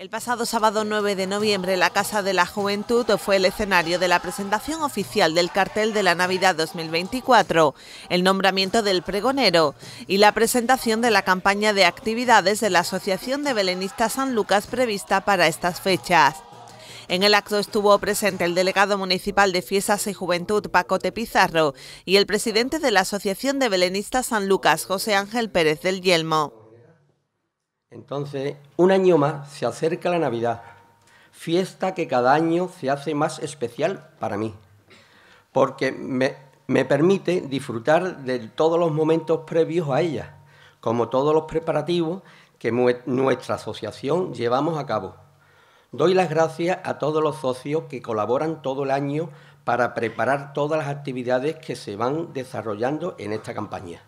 El pasado sábado 9 de noviembre, la Casa de la Juventud fue el escenario de la presentación oficial del cartel de la Navidad 2024, el nombramiento del pregonero y la presentación de la campaña de actividades de la Asociación de Belenistas San Lucas prevista para estas fechas. En el acto estuvo presente el delegado municipal de Fiestas y Juventud, Pacote Pizarro, y el presidente de la Asociación de Belenistas San Lucas, José Ángel Pérez del Yelmo. Entonces, un año más se acerca la Navidad, fiesta que cada año se hace más especial para mí, porque me, me permite disfrutar de todos los momentos previos a ella, como todos los preparativos que nuestra asociación llevamos a cabo. Doy las gracias a todos los socios que colaboran todo el año para preparar todas las actividades que se van desarrollando en esta campaña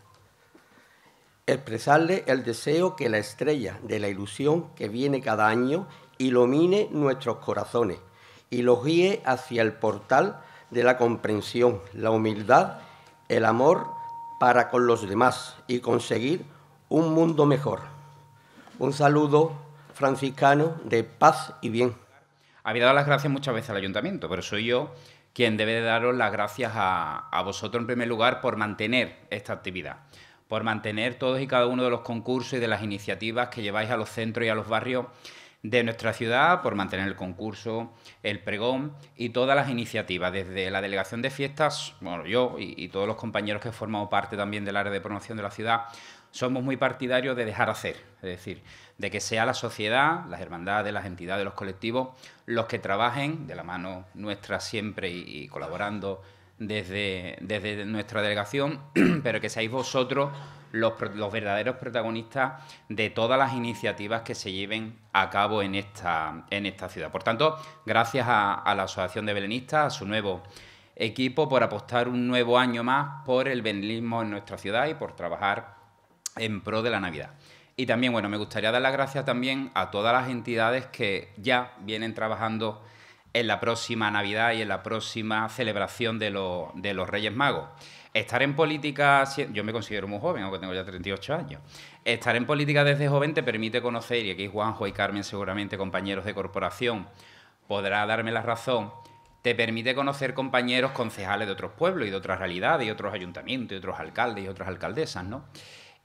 expresarle el deseo que la estrella de la ilusión que viene cada año ilumine nuestros corazones y los guíe hacia el portal de la comprensión, la humildad, el amor para con los demás y conseguir un mundo mejor. Un saludo franciscano de paz y bien. Había dado las gracias muchas veces al ayuntamiento, pero soy yo quien debe daros las gracias a vosotros en primer lugar por mantener esta actividad por mantener todos y cada uno de los concursos y de las iniciativas que lleváis a los centros y a los barrios de nuestra ciudad, por mantener el concurso, el pregón y todas las iniciativas. Desde la delegación de fiestas, bueno, yo y, todos los compañeros que formamos parte también del área de promoción de la ciudad, somos muy partidarios de dejar hacer, es decir, de que sea la sociedad, las hermandades, las entidades, los colectivos, los que trabajen de la mano nuestra siempre y colaborando desde, desde nuestra delegación, pero que seáis vosotros los, verdaderos protagonistas de todas las iniciativas que se lleven a cabo en esta, en esta ciudad. Por tanto, gracias a, la Asociación de Belenistas, a su nuevo equipo, por apostar un nuevo año más por el belenismo en nuestra ciudad y por trabajar en pro de la Navidad. Y también, bueno, me gustaría dar las gracias también a todas las entidades que ya vienen trabajando en la próxima Navidad y en la próxima celebración de, los Reyes Magos. Estar en política, yo me considero muy joven, aunque tengo ya 38 años. Estar en política desde joven te permite conocer, y aquí Juanjo y Carmen seguramente compañeros de corporación, podrá darme la razón, te permite conocer compañeros concejales de otros pueblos y de otras realidades, y otros ayuntamientos, y otros alcaldes y otras alcaldesas, ¿no?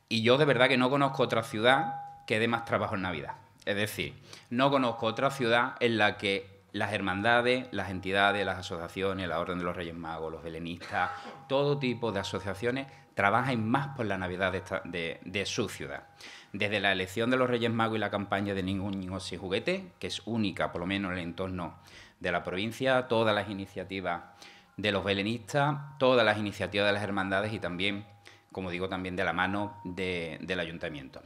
Y yo de verdad que no conozco otra ciudad que dé más trabajo en Navidad. Es decir, no conozco otra ciudad en la que las hermandades, las entidades, las asociaciones, la Orden de los Reyes Magos, los belenistas, todo tipo de asociaciones trabajan más por la Navidad de, su ciudad. Desde la elección de los Reyes Magos y la campaña de Ningún Niño Sin Juguete, que es única, por lo menos en el entorno de la provincia, todas las iniciativas de los belenistas, todas las iniciativas de las hermandades y también, como digo, también de la mano del ayuntamiento.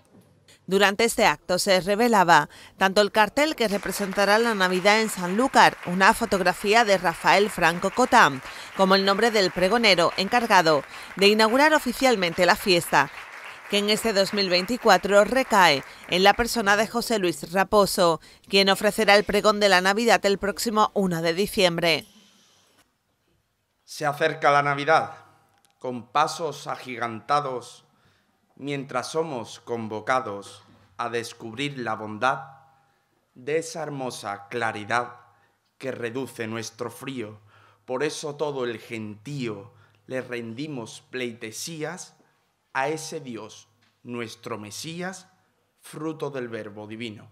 Durante este acto se revelaba tanto el cartel que representará la Navidad en Sanlúcar, una fotografía de Rafael Franco Cotán, como el nombre del pregonero encargado de inaugurar oficialmente la fiesta, que en este 2024 recae en la persona de José Luis Raposo, quien ofrecerá el pregón de la Navidad el próximo 1 de diciembre. Se acerca la Navidad, con pasos agigantados mientras somos convocados a descubrir la bondad de esa hermosa claridad que reduce nuestro frío. Por eso todo el gentío le rendimos pleitesías a ese Dios, nuestro Mesías, fruto del Verbo Divino.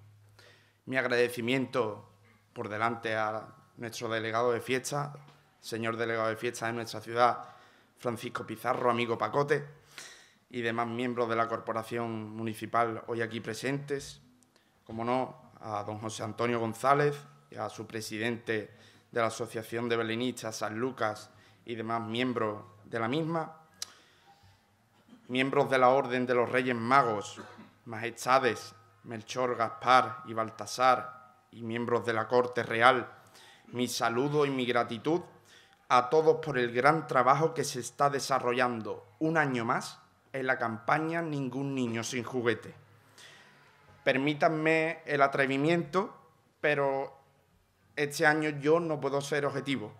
Mi agradecimiento por delante a nuestro delegado de fiesta, señor delegado de fiesta de nuestra ciudad, Francisco Pizarro, amigo Pacote, y demás miembros de la Corporación Municipal hoy aquí presentes, como no, a don José Antonio González y a su presidente de la Asociación de Belenistas San Lucas y demás miembros de la misma, miembros de la Orden de los Reyes Magos, Majestades, Melchor, Gaspar y Baltasar, y miembros de la Corte Real, mi saludo y mi gratitud a todos por el gran trabajo que se está desarrollando un año más en la campaña Ningún niño sin juguete. Permítanme el atrevimiento, pero este año yo no puedo ser objetivo.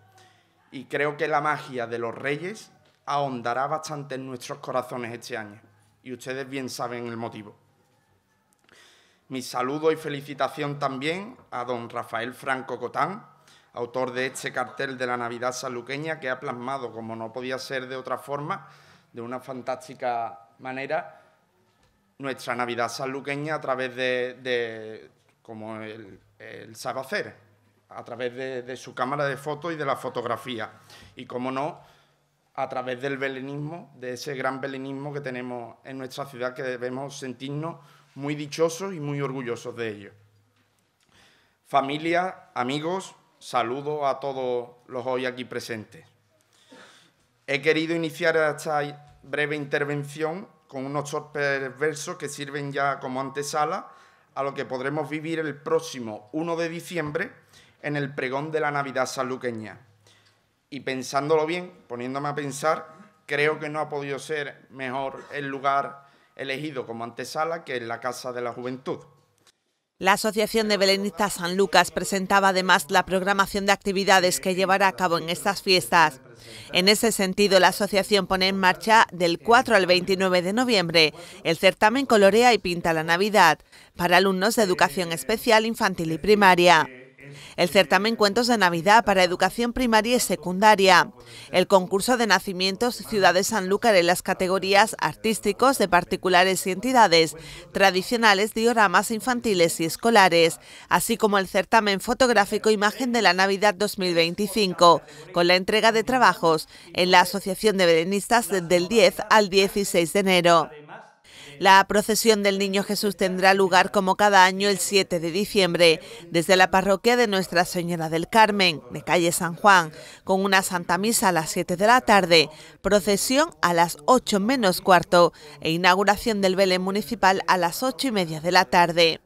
Y creo que la magia de los reyes ahondará bastante en nuestros corazones este año. Y ustedes bien saben el motivo. Mi saludo y felicitación también a don Rafael Franco Cotán, autor de este cartel de la Navidad saluqueña que ha plasmado, como no podía ser de otra forma, de una fantástica manera nuestra Navidad sanluqueña a través de, como el el a través de, su cámara de fotos y de la fotografía. Y como no, a través del belenismo, de ese gran belenismo que tenemos en nuestra ciudad, que debemos sentirnos muy dichosos y muy orgullosos de ello. Familia, amigos, saludo a todos los hoy aquí presentes. He querido iniciar esta breve intervención con unos torpes versos que sirven ya como antesala a lo que podremos vivir el próximo 1 de diciembre en el pregón de la Navidad saluqueña. Y pensándolo bien, poniéndome a pensar, creo que no ha podido ser mejor el lugar elegido como antesala que en la Casa de la Juventud. La Asociación de Belenistas San Lucas presentaba además la programación de actividades que llevará a cabo en estas fiestas. En ese sentido, la asociación pone en marcha del 4 al 29 de noviembre el certamen Colorea y Pinta la Navidad para alumnos de educación especial, infantil y primaria el certamen Cuentos de Navidad para educación primaria y secundaria, el concurso de nacimientos Ciudad de Sanlúcar en las categorías artísticos de particulares y entidades, tradicionales, dioramas infantiles y escolares, así como el certamen fotográfico Imagen de la Navidad 2025, con la entrega de trabajos en la Asociación de Belenistas del 10 al 16 de enero. La procesión del Niño Jesús tendrá lugar como cada año el 7 de diciembre desde la parroquia de Nuestra Señora del Carmen, de calle San Juan, con una Santa Misa a las 7 de la tarde, procesión a las 8 menos cuarto e inauguración del Belén Municipal a las 8 y media de la tarde.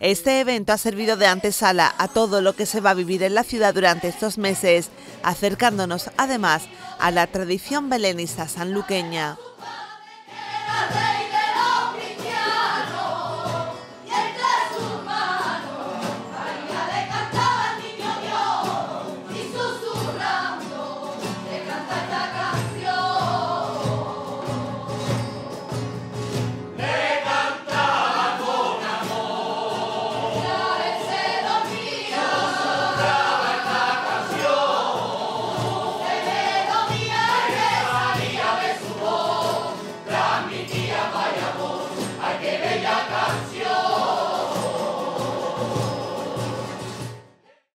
Este evento ha servido de antesala a todo lo que se va a vivir en la ciudad durante estos meses, acercándonos además a la tradición belenista sanluqueña.